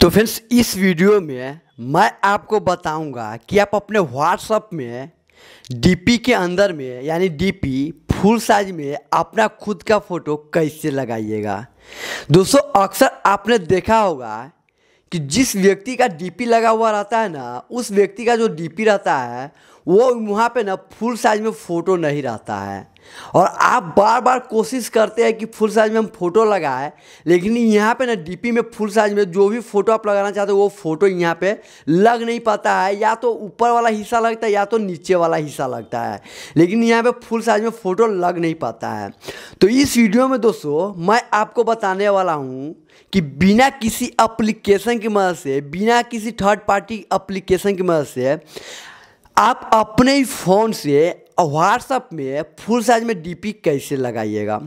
तो फ्रेंड्स इस वीडियो में मैं आपको बताऊंगा कि आप अपने व्हाट्सअप में डीपी के अंदर में यानी डीपी फुल साइज में अपना खुद का फ़ोटो कैसे लगाइएगा दोस्तों अक्सर आपने देखा होगा कि जिस व्यक्ति का डीपी लगा हुआ रहता है ना उस व्यक्ति का जो डीपी रहता है वो वहाँ पे ना फुल साइज़ में फ़ोटो नहीं रहता है और आप बार बार कोशिश करते हैं कि फुल साइज़ में हम फ़ोटो लगाएं लेकिन यहाँ पे ना डीपी में फुल साइज़ में जो भी फ़ोटो आप लगाना चाहते हो वो फ़ोटो यहाँ पे लग नहीं पाता है या तो ऊपर वाला हिस्सा लगता है या तो नीचे वाला हिस्सा लगता है लेकिन यहाँ पे फुल साइज़ में फ़ोटो लग नहीं पाता है तो इस वीडियो में दोस्तों मैं आपको बताने वाला हूँ कि बिना किसी अप्लीकेशन की मदद से बिना किसी थर्ड पार्टी अप्लीकेशन की मदद से आप अपने ही फ़ोन से व्हाट्सअप में फुल साइज में डीपी कैसे लगाइएगा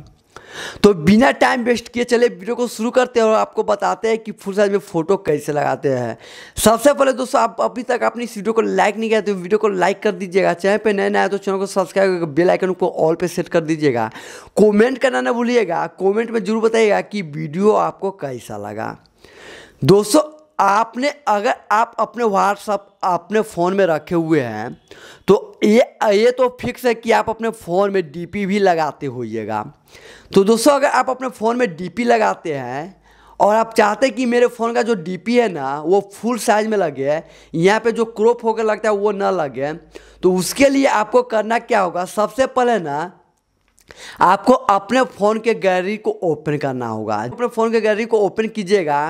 तो बिना टाइम वेस्ट किए चले वीडियो को शुरू करते हैं और आपको बताते हैं कि फुल साइज में फ़ोटो कैसे लगाते हैं सबसे पहले दोस्तों आप अभी तक अपनी इस वीडियो को लाइक नहीं किया तो वीडियो को लाइक कर दीजिएगा चैनल पे नए नए तो चैनल को सब्सक्राइब करके बेल आइकन को ऑल पे सेट कर दीजिएगा कॉमेंट करना ना भूलिएगा कॉमेंट में जरूर बताइएगा कि वीडियो आपको कैसा लगा दोस्तों आपने अगर आप अपने व्हाट्सअप अपने फ़ोन में रखे हुए हैं तो ये ये तो फिक्स है कि आप अपने फ़ोन में डीपी भी लगाते होइएगा तो दोस्तों अगर आप अपने फ़ोन में डीपी लगाते हैं और आप चाहते हैं कि मेरे फ़ोन का जो डीपी है ना वो फुल साइज में लगे यहाँ पे जो क्रॉप होकर लगता है वो ना लगे तो उसके लिए आपको करना क्या होगा सबसे पहले ना आपको अपने फ़ोन के गैलरी को ओपन करना होगा अपने फ़ोन के गैलरी को ओपन कीजिएगा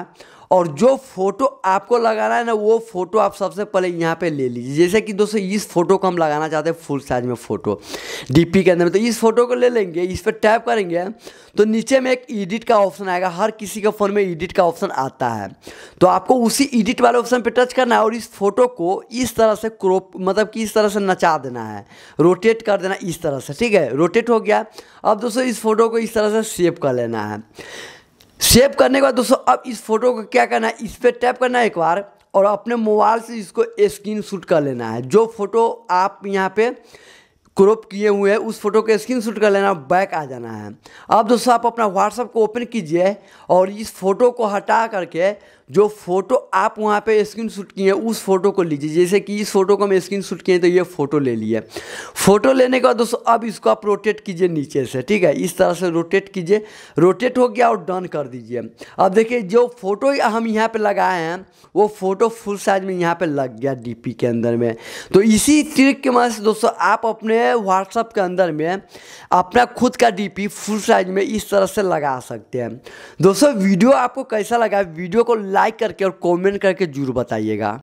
और जो फ़ोटो आपको लगाना है ना वो फ़ोटो आप सबसे पहले यहाँ पे ले लीजिए जैसे कि दोस्तों इस फोटो को हम लगाना चाहते हैं फुल साइज में फ़ोटो डीपी के अंदर में तो इस फोटो को ले लेंगे इस पर टैप करेंगे तो नीचे में एक एडिट का ऑप्शन आएगा हर किसी के फ़ोन में एडिट का ऑप्शन आता है तो आपको उसी एडिट वाले ऑप्शन पर टच करना है और इस फोटो को इस तरह से क्रोप मतलब कि इस तरह से नचा देना है रोटेट कर देना इस तरह से ठीक है रोटेट हो गया अब दोस्तों इस फोटो को इस तरह से सेव कर लेना है सेव करने के बाद दोस्तों अब इस फोटो को क्या करना है इस पर टैप करना है एक बार और अपने मोबाइल से इसको स्क्रीन शूट कर लेना है जो फोटो आप यहाँ पे क्रॉप किए हुए हैं उस फोटो को स्क्रीन शूट कर लेना बैक आ जाना है अब दोस्तों आप अपना व्हाट्सअप को ओपन कीजिए और इस फोटो को हटा करके जो फ़ोटो आप वहाँ पे स्क्रीन शूट किए हैं उस फोटो को लीजिए जैसे कि इस फोटो को हम स्क्रीन शूट किए तो ये फ़ोटो ले लिए फ़ोटो लेने के बाद दोस्तों अब इसको आप रोटेट कीजिए नीचे से ठीक है इस तरह से रोटेट कीजिए रोटेट हो गया और डन कर दीजिए अब देखिए जो फ़ोटो हम यहाँ पर लगाए हैं वो फ़ोटो फुल साइज में यहाँ पर लग गया डी के अंदर में तो इसी ट्रिक के मदद से दोस्तों आप अपने व्हाट्सअप के अंदर में अपना खुद का डी फुल साइज में इस तरह से लगा सकते हैं दोस्तों वीडियो आपको कैसा लगा वीडियो को लाइक करके और कमेंट करके जरूर बताइएगा